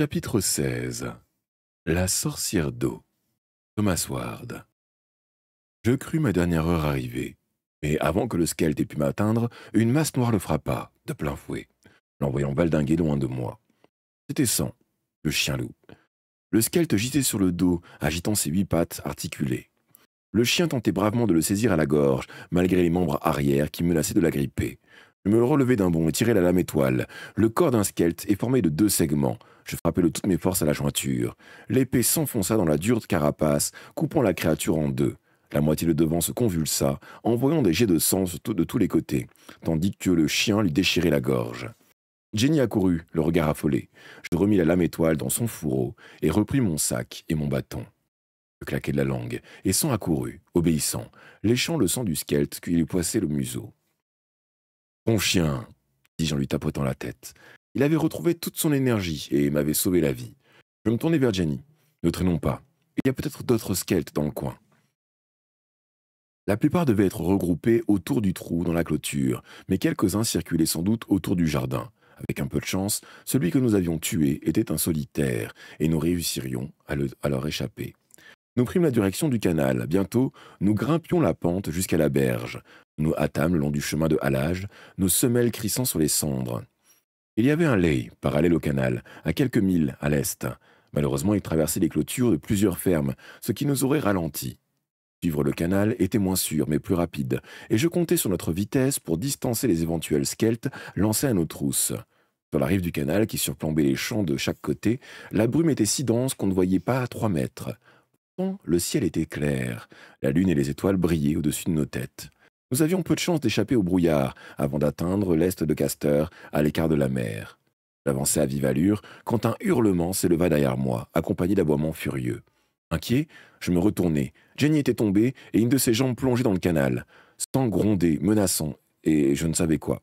Chapitre 16 La sorcière d'eau Thomas Ward Je crus ma dernière heure arrivée, mais avant que le skelte ait pu m'atteindre, une masse noire le frappa, de plein fouet, l'envoyant valdinguer loin de moi. C'était Sang, le chien-loup. Le skelte gisait sur le dos, agitant ses huit pattes articulées. Le chien tentait bravement de le saisir à la gorge, malgré les membres arrière qui menaçaient de la gripper. Je me relevai d'un bond et tirai la lame étoile. Le corps d'un skelt est formé de deux segments. Je frappai de toutes mes forces à la jointure. L'épée s'enfonça dans la dure carapace, coupant la créature en deux. La moitié de devant se convulsa, envoyant des jets de sang de tous les côtés, tandis que le chien lui déchirait la gorge. Jenny accourut, le regard affolé. Je remis la lame étoile dans son fourreau et repris mon sac et mon bâton. Je claquai de la langue, et sang accourut, obéissant, léchant le sang du skelt qui lui poissait le museau. « Mon chien, dis-je en lui tapotant la tête. Il avait retrouvé toute son énergie et m'avait sauvé la vie. Je me tournais vers Jenny. Ne traînons pas. Il y a peut-être d'autres skeltes dans le coin. La plupart devaient être regroupés autour du trou dans la clôture, mais quelques-uns circulaient sans doute autour du jardin. Avec un peu de chance, celui que nous avions tué était un solitaire, et nous réussirions à leur échapper. Nous prîmes la direction du canal. Bientôt, nous grimpions la pente jusqu'à la berge. Nous hâtâmes le long du chemin de halage, nos semelles crissant sur les cendres. Il y avait un lait parallèle au canal, à quelques milles à l'est. Malheureusement, il traversait les clôtures de plusieurs fermes, ce qui nous aurait ralenti. Suivre le canal était moins sûr, mais plus rapide, et je comptais sur notre vitesse pour distancer les éventuels skelts lancés à nos trousses. Sur la rive du canal, qui surplombait les champs de chaque côté, la brume était si dense qu'on ne voyait pas à trois mètres. Pourtant, le ciel était clair, la lune et les étoiles brillaient au-dessus de nos têtes. Nous avions peu de chance d'échapper au brouillard avant d'atteindre l'est de Castor, à l'écart de la mer. J'avançais à vive allure quand un hurlement s'éleva derrière moi, accompagné d'aboiements furieux. Inquiet, je me retournai. Jenny était tombée et une de ses jambes plongée dans le canal, sans gronder, menaçant et je ne savais quoi.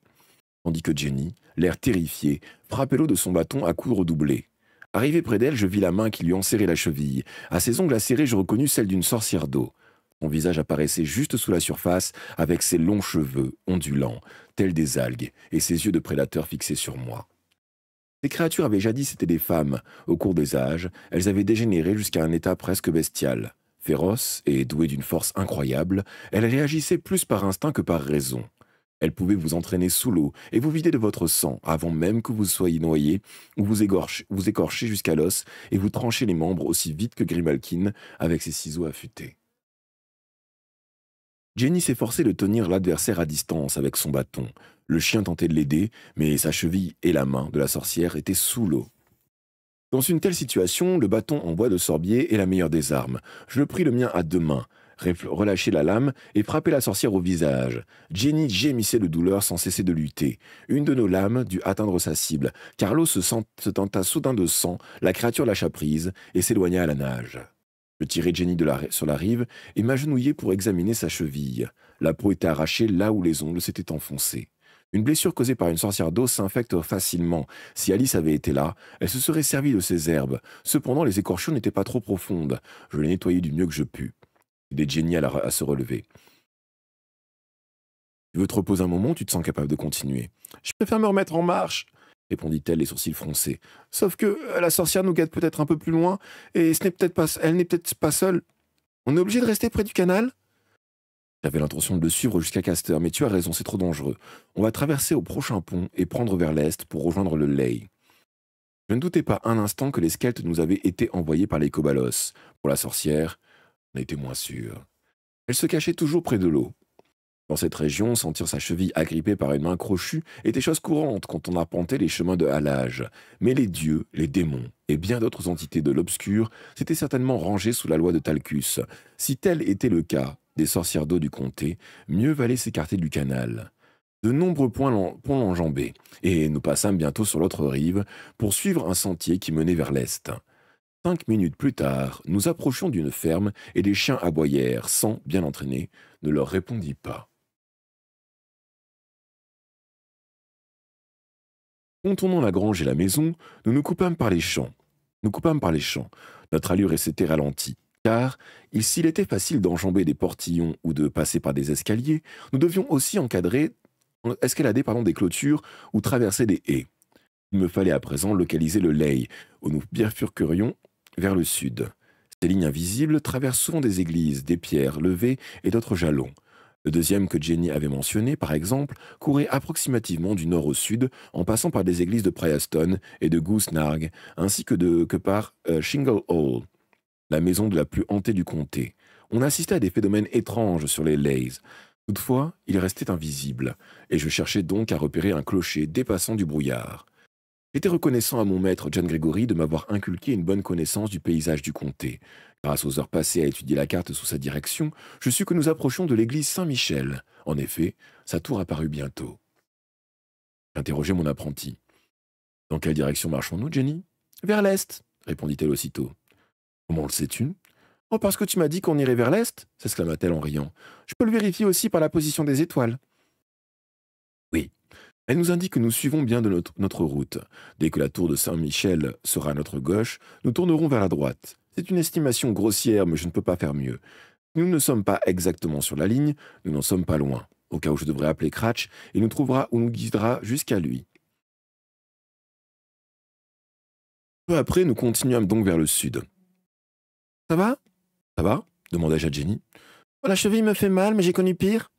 Tandis que Jenny, l'air terrifié, frappait l'eau de son bâton à coups redoublés. Arrivé près d'elle, je vis la main qui lui enserrait la cheville. À ses ongles acérés, je reconnus celle d'une sorcière d'eau. Son visage apparaissait juste sous la surface, avec ses longs cheveux, ondulants, tels des algues, et ses yeux de prédateur fixés sur moi. Ces créatures avaient jadis été des femmes. Au cours des âges, elles avaient dégénéré jusqu'à un état presque bestial. Féroces et douées d'une force incroyable, elles réagissaient plus par instinct que par raison. Elles pouvaient vous entraîner sous l'eau et vous vider de votre sang avant même que vous soyez noyé, ou vous, égorcher, vous écorcher jusqu'à l'os et vous trancher les membres aussi vite que Grimalkin avec ses ciseaux affûtés. Jenny s'efforçait de tenir l'adversaire à distance avec son bâton. Le chien tentait de l'aider, mais sa cheville et la main de la sorcière étaient sous l'eau. Dans une telle situation, le bâton en bois de sorbier est la meilleure des armes. Je pris le mien à deux mains, relâchai la lame et frappai la sorcière au visage. Jenny gémissait de douleur sans cesser de lutter. Une de nos lames dut atteindre sa cible. Carlos se, se tenta soudain de sang, la créature lâcha prise et s'éloigna à la nage. Je tirai Jenny sur la rive et m'agenouillai pour examiner sa cheville. La peau était arrachée là où les ongles s'étaient enfoncés. Une blessure causée par une sorcière d'eau s'infecte facilement. Si Alice avait été là, elle se serait servie de ses herbes. Cependant, les écorchures n'étaient pas trop profondes. Je les nettoyais du mieux que je pus. J'aidai Jenny à, à se relever. Tu veux te reposer un moment, tu te sens capable de continuer. Je préfère me remettre en marche, répondit-elle, les sourcils froncés. Sauf que euh, la sorcière nous guette peut-être un peu plus loin, et ce n'est peut-être pas, elle n'est peut-être pas seule. On est obligé de rester près du canal J'avais l'intention de le suivre jusqu'à Caster, mais tu as raison, c'est trop dangereux. On va traverser au prochain pont et prendre vers l'est pour rejoindre le Ley. Je ne doutais pas un instant que les skeltes nous avaient été envoyés par les cobalos. Pour la sorcière, on était moins sûr. Elle se cachait toujours près de l'eau, dans cette région, sentir sa cheville agrippée par une main crochue était chose courante quand on arpentait les chemins de halage. Mais les dieux, les démons et bien d'autres entités de l'obscur s'étaient certainement rangés sous la loi de Talcus. Si tel était le cas des sorcières d'eau du comté, mieux valait s'écarter du canal. De nombreux points ponts l'enjambaient, et nous passâmes bientôt sur l'autre rive pour suivre un sentier qui menait vers l'est. Cinq minutes plus tard, nous approchions d'une ferme et les chiens aboyèrent sans, bien entraînés, ne leur répondit pas. Contournant la grange et la maison, nous nous coupâmes par les champs. Nous coupâmes par les champs. Notre allure s'était ralentie, car, s'il était facile d'enjamber des portillons ou de passer par des escaliers, nous devions aussi encadrer, escalader pardon, des clôtures ou traverser des haies. Il me fallait à présent localiser le Ley, où nous bifurquerions vers le sud. Ces lignes invisibles traversent souvent des églises, des pierres levées et d'autres jalons. Le deuxième que Jenny avait mentionné, par exemple, courait approximativement du nord au sud, en passant par des églises de Priaston et de Goosenarg, ainsi que, de, que par euh, Shingle Hall, la maison de la plus hantée du comté. On assistait à des phénomènes étranges sur les Lays. Toutefois, il restait invisible, et je cherchais donc à repérer un clocher dépassant du brouillard. J'étais reconnaissant à mon maître John Gregory de m'avoir inculqué une bonne connaissance du paysage du comté, Grâce aux heures passées à étudier la carte sous sa direction, je sus que nous approchions de l'église Saint-Michel. En effet, sa tour apparut bientôt. J'interrogeai mon apprenti. Dans quelle direction marchons-nous, Jenny Vers l'est, répondit-elle aussitôt. Comment le sais-tu Oh, parce que tu m'as dit qu'on irait vers l'est s'exclama-t-elle en riant. Je peux le vérifier aussi par la position des étoiles. Oui. Elle nous indique que nous suivons bien de notre route. Dès que la tour de Saint-Michel sera à notre gauche, nous tournerons vers la droite. C'est une estimation grossière, mais je ne peux pas faire mieux. Nous ne sommes pas exactement sur la ligne, nous n'en sommes pas loin. Au cas où je devrais appeler Cratch, il nous trouvera ou nous guidera jusqu'à lui. Peu après, nous continuâmes donc vers le sud. Ça va Ça va demandai-je à Jenny. la cheville me fait mal, mais j'ai connu pire.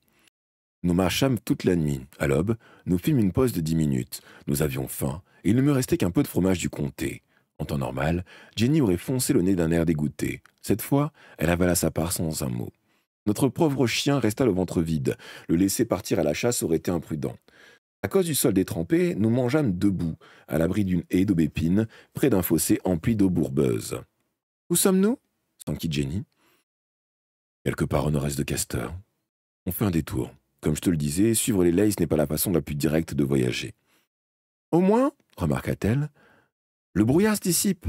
Nous marchâmes toute la nuit. À l'aube, nous fîmes une pause de dix minutes. Nous avions faim, et il ne me restait qu'un peu de fromage du comté. En temps normal, Jenny aurait foncé le nez d'un air dégoûté. Cette fois, elle avala sa part sans un mot. Notre pauvre chien resta le ventre vide. Le laisser partir à la chasse aurait été imprudent. À cause du sol détrempé, nous mangeâmes debout, à l'abri d'une haie d'aubépine, près d'un fossé empli d'eau bourbeuse. Où sommes-nous s'enquit Jenny. Quelque part au nord-est de Castor. On fait un détour. Comme je te le disais, suivre les ce n'est pas la façon la plus directe de voyager. Au moins, remarqua-t-elle, le brouillard se dissipe.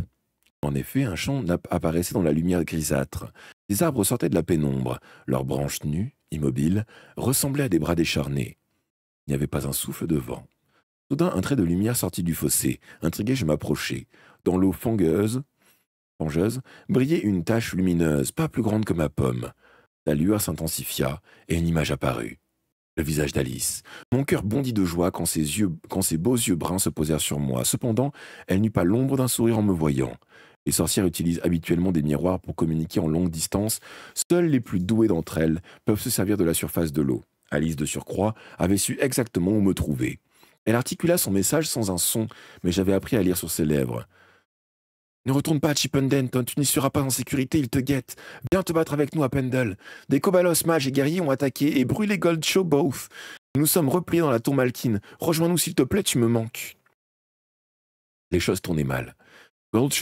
En effet, un champ apparaissait dans la lumière grisâtre. Les arbres sortaient de la pénombre. Leurs branches nues, immobiles, ressemblaient à des bras décharnés. Il n'y avait pas un souffle de vent. Soudain, un trait de lumière sortit du fossé. Intrigué, je m'approchai. Dans l'eau fangeuse, brillait une tache lumineuse, pas plus grande que ma pomme. La lueur s'intensifia et une image apparut visage d'Alice. Mon cœur bondit de joie quand ses, quand ses beaux yeux bruns se posèrent sur moi. Cependant, elle n'eut pas l'ombre d'un sourire en me voyant. Les sorcières utilisent habituellement des miroirs pour communiquer en longue distance. Seules les plus douées d'entre elles peuvent se servir de la surface de l'eau. Alice de surcroît avait su exactement où me trouver. Elle articula son message sans un son, mais j'avais appris à lire sur ses lèvres. Ne retourne pas à Chipenden, tu n'y seras pas en sécurité, il te guette. Viens te battre avec nous à Pendle. Des Kobalos, mages et guerriers ont attaqué et brûlé Gold Both. Nous sommes repliés dans la tour Malkin. Rejoins-nous s'il te plaît, tu me manques. Les choses tournaient mal. Gold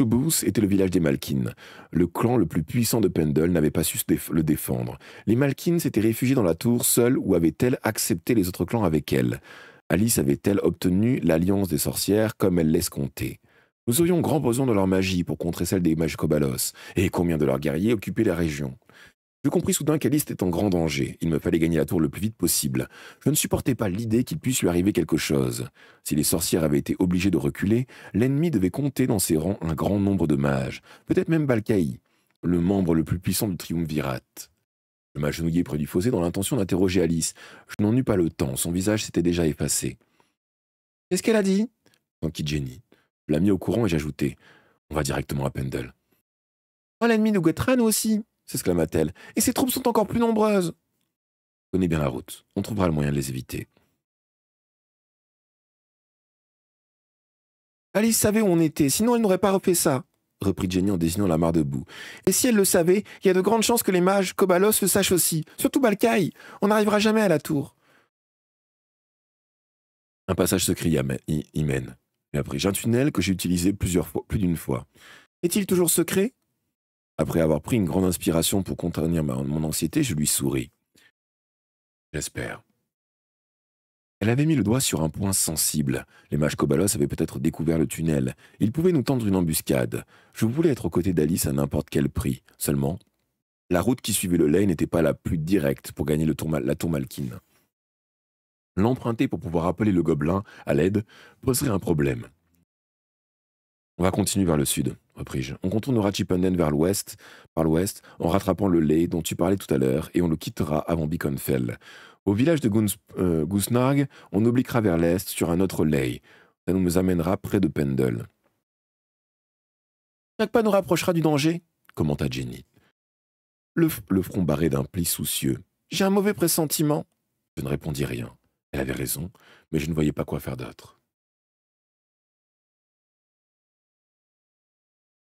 était le village des Malkines. Le clan le plus puissant de Pendle n'avait pas su le défendre. Les Malkin s'étaient réfugiés dans la tour seuls ou avaient-elles accepté les autres clans avec elles Alice avait-elle obtenu l'alliance des sorcières comme elle l'escomptait nous aurions grand besoin de leur magie pour contrer celle des mages et combien de leurs guerriers occupaient la région. Je compris soudain qu'Alice était en grand danger. Il me fallait gagner la tour le plus vite possible. Je ne supportais pas l'idée qu'il puisse lui arriver quelque chose. Si les sorcières avaient été obligées de reculer, l'ennemi devait compter dans ses rangs un grand nombre de mages, peut-être même Balkaï, le membre le plus puissant du triumvirat. Je m'agenouillai près du fossé dans l'intention d'interroger Alice. Je n'en eus pas le temps, son visage s'était déjà effacé. Qu'est-ce qu'elle a dit Jenny l'a mis au courant et j'ajoutai On va directement à Pendle. Oh, l'ennemi nous guettera, nous aussi s'exclama-t-elle. Et ses troupes sont encore plus nombreuses Connais bien la route. On trouvera le moyen de les éviter. Alice savait où on était, sinon elle n'aurait pas refait ça, reprit Jenny en désignant la mare de boue. Et si elle le savait, il y a de grandes chances que les mages Kobalos le sachent aussi, surtout Balkai On n'arrivera jamais à la tour. Un passage se cria, à « J'ai un tunnel que j'ai utilisé plusieurs fois, plus d'une fois. Est-il toujours secret Après avoir pris une grande inspiration pour contenir mon anxiété, je lui souris. J'espère. Elle avait mis le doigt sur un point sensible. Les mages Kobalos avaient peut-être découvert le tunnel. Ils pouvaient nous tendre une embuscade. Je voulais être aux côtés d'Alice à n'importe quel prix. Seulement, la route qui suivait le lait n'était pas la plus directe pour gagner la tour l'emprunter pour pouvoir appeler le gobelin à l'aide poserait un problème. On va continuer vers le sud, repris-je. On contournera Chippenden vers l'ouest, par l'ouest, en rattrapant le lait dont tu parlais tout à l'heure, et on le quittera avant Beaconfell. Au village de Guns euh, on obliquera vers l'est sur un autre lay. Ça nous amènera près de Pendle. Chaque pas nous rapprochera du danger, commenta Jenny. le front barré d'un pli soucieux. J'ai un mauvais pressentiment. Je ne répondis rien. Elle avait raison, mais je ne voyais pas quoi faire d'autre.